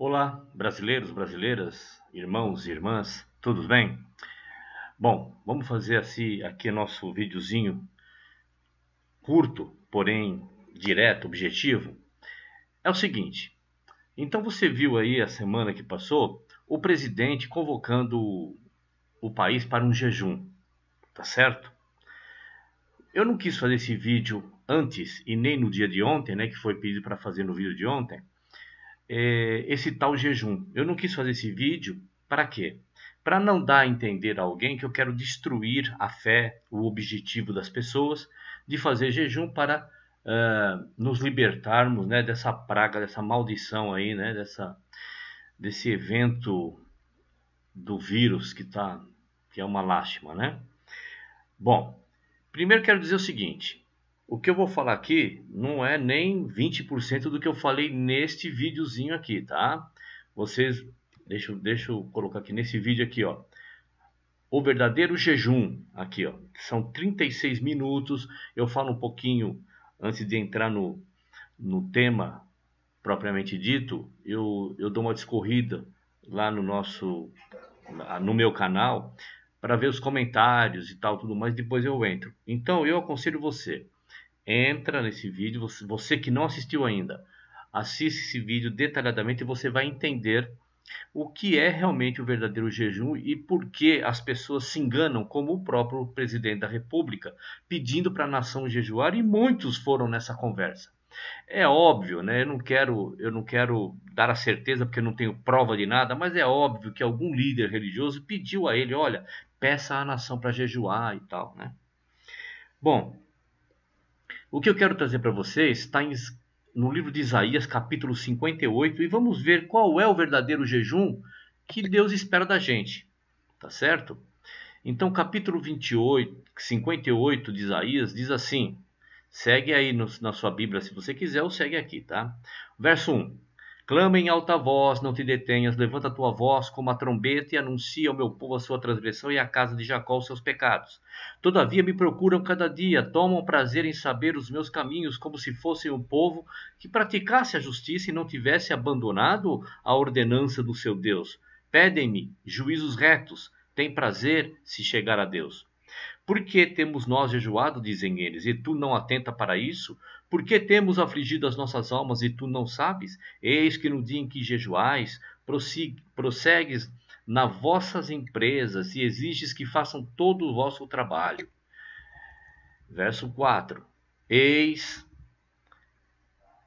Olá, brasileiros, brasileiras, irmãos e irmãs, todos bem? Bom, vamos fazer assim aqui nosso videozinho curto, porém direto, objetivo. É o seguinte, então você viu aí a semana que passou o presidente convocando o país para um jejum, tá certo? Eu não quis fazer esse vídeo antes e nem no dia de ontem, né, que foi pedido para fazer no vídeo de ontem, é, esse tal jejum. Eu não quis fazer esse vídeo para quê? Para não dar a entender a alguém que eu quero destruir a fé, o objetivo das pessoas de fazer jejum para uh, nos libertarmos né, dessa praga, dessa maldição aí, né, dessa, desse evento do vírus que, tá, que é uma lástima, né? Bom, primeiro quero dizer o seguinte, o que eu vou falar aqui não é nem 20% do que eu falei neste videozinho aqui, tá? Vocês, deixa, deixa eu colocar aqui nesse vídeo aqui, ó. O verdadeiro jejum, aqui, ó. São 36 minutos. Eu falo um pouquinho antes de entrar no, no tema propriamente dito. Eu, eu dou uma discorrida lá no nosso, no meu canal, para ver os comentários e tal, tudo mais. Depois eu entro. Então, eu aconselho você entra nesse vídeo, você que não assistiu ainda, assiste esse vídeo detalhadamente e você vai entender o que é realmente o verdadeiro jejum e por que as pessoas se enganam, como o próprio presidente da República, pedindo para a nação jejuar e muitos foram nessa conversa. É óbvio, né? Eu não quero, eu não quero dar a certeza porque eu não tenho prova de nada, mas é óbvio que algum líder religioso pediu a ele, olha, peça à nação para jejuar e tal, né? Bom, o que eu quero trazer para vocês está no livro de Isaías, capítulo 58, e vamos ver qual é o verdadeiro jejum que Deus espera da gente, tá certo? Então, capítulo 28, 58 de Isaías diz assim: segue aí no, na sua Bíblia se você quiser, ou segue aqui, tá? Verso 1: Clama em alta voz, não te detenhas, levanta a tua voz como a trombeta e anuncia ao meu povo a sua transgressão e à casa de Jacó os seus pecados. Todavia me procuram cada dia, tomam prazer em saber os meus caminhos, como se fossem um povo que praticasse a justiça e não tivesse abandonado a ordenança do seu Deus. Pedem-me juízos retos, têm prazer se chegar a Deus. Por que temos nós jejuado, dizem eles, e tu não atenta para isso? Por que temos afligido as nossas almas e tu não sabes? Eis que no dia em que jejuais, prossegues nas vossas empresas e exiges que façam todo o vosso trabalho. Verso 4: Eis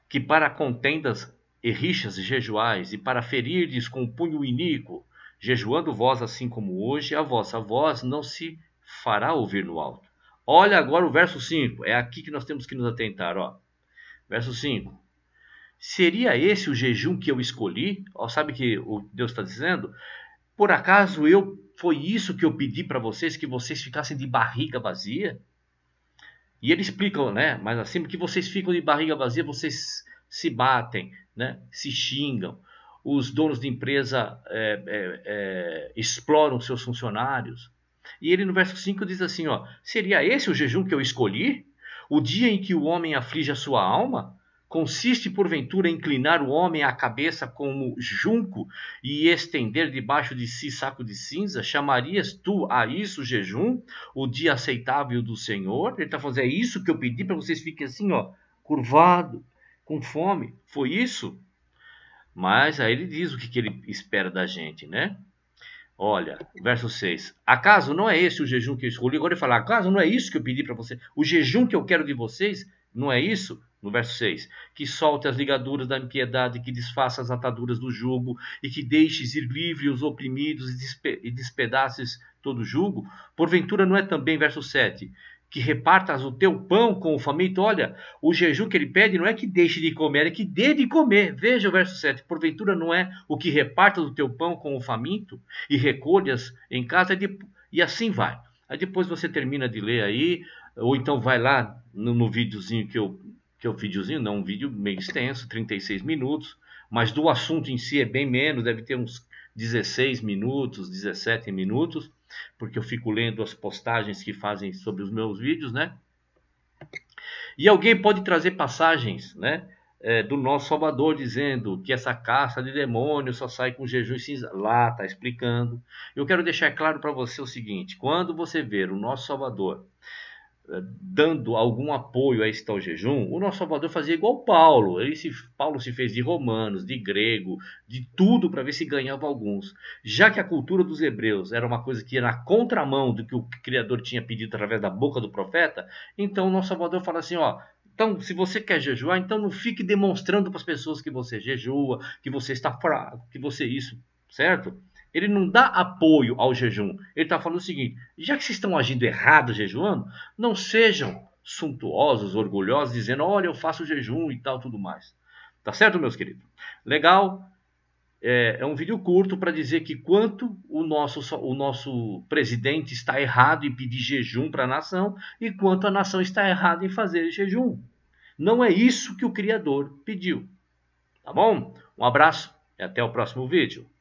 que para contendas e rixas jejuais, e para ferirdes com o punho iníquo, jejuando vós assim como hoje, a vossa voz não se fará ouvir no alto. Olha agora o verso 5, é aqui que nós temos que nos atentar. Ó. Verso 5. Seria esse o jejum que eu escolhi? Ó, sabe que o Deus está dizendo? Por acaso eu foi isso que eu pedi para vocês, que vocês ficassem de barriga vazia? E ele explica, né? Mas acima que vocês ficam de barriga vazia, vocês se batem, né? Se xingam. Os donos de empresa é, é, é, exploram seus funcionários. E ele no verso 5 diz assim, ó: Seria esse o jejum que eu escolhi? O dia em que o homem aflige a sua alma? Consiste, porventura, em inclinar o homem a cabeça como junco e estender debaixo de si saco de cinza? Chamarias tu a isso jejum, o dia aceitável do Senhor? Ele está falando, é isso que eu pedi para vocês fiquem assim, ó, curvado, com fome. Foi isso? Mas aí ele diz o que, que ele espera da gente, né? Olha, verso 6. Acaso não é esse o jejum que eu escolhi? Agora ele fala, acaso não é isso que eu pedi para você? O jejum que eu quero de vocês, não é isso? No verso 6. Que solte as ligaduras da impiedade, que desfaça as ataduras do jugo, e que deixes ir livre os oprimidos e, despe todo despedaces todo jugo? Porventura não é também, verso 7, que repartas o teu pão com o faminto. Olha, o jejum que ele pede não é que deixe de comer, é que dê de comer. Veja o verso 7. Porventura não é o que repartas o teu pão com o faminto e recolhas em casa, e assim vai. Aí depois você termina de ler aí, ou então vai lá no, no videozinho que eu. Que é o videozinho, não, um vídeo meio extenso, 36 minutos, mas do assunto em si é bem menos, deve ter uns 16 minutos, 17 minutos porque eu fico lendo as postagens que fazem sobre os meus vídeos, né? E alguém pode trazer passagens, né? É, do nosso Salvador dizendo que essa caça de demônios só sai com jejum e cinza. Lá está explicando. Eu quero deixar claro para você o seguinte: quando você ver o nosso Salvador dando algum apoio a esse tal jejum, o nosso Salvador fazia igual Paulo. Ele se, Paulo se fez de romanos, de grego, de tudo para ver se ganhava alguns. Já que a cultura dos hebreus era uma coisa que ia na contramão do que o Criador tinha pedido através da boca do profeta, então o nosso Salvador fala assim: ó, então, se você quer jejuar, então não fique demonstrando para as pessoas que você jejua, que você está fraco, que você isso, certo? Ele não dá apoio ao jejum. Ele está falando o seguinte: já que vocês estão agindo errado jejuando, não sejam suntuosos, orgulhosos, dizendo: olha, eu faço jejum e tal, tudo mais. Tá certo, meus queridos? Legal. É, é um vídeo curto para dizer que quanto o nosso, o nosso presidente está errado em pedir jejum para a nação e quanto a nação está errada em fazer jejum. Não é isso que o Criador pediu. Tá bom? Um abraço e até o próximo vídeo.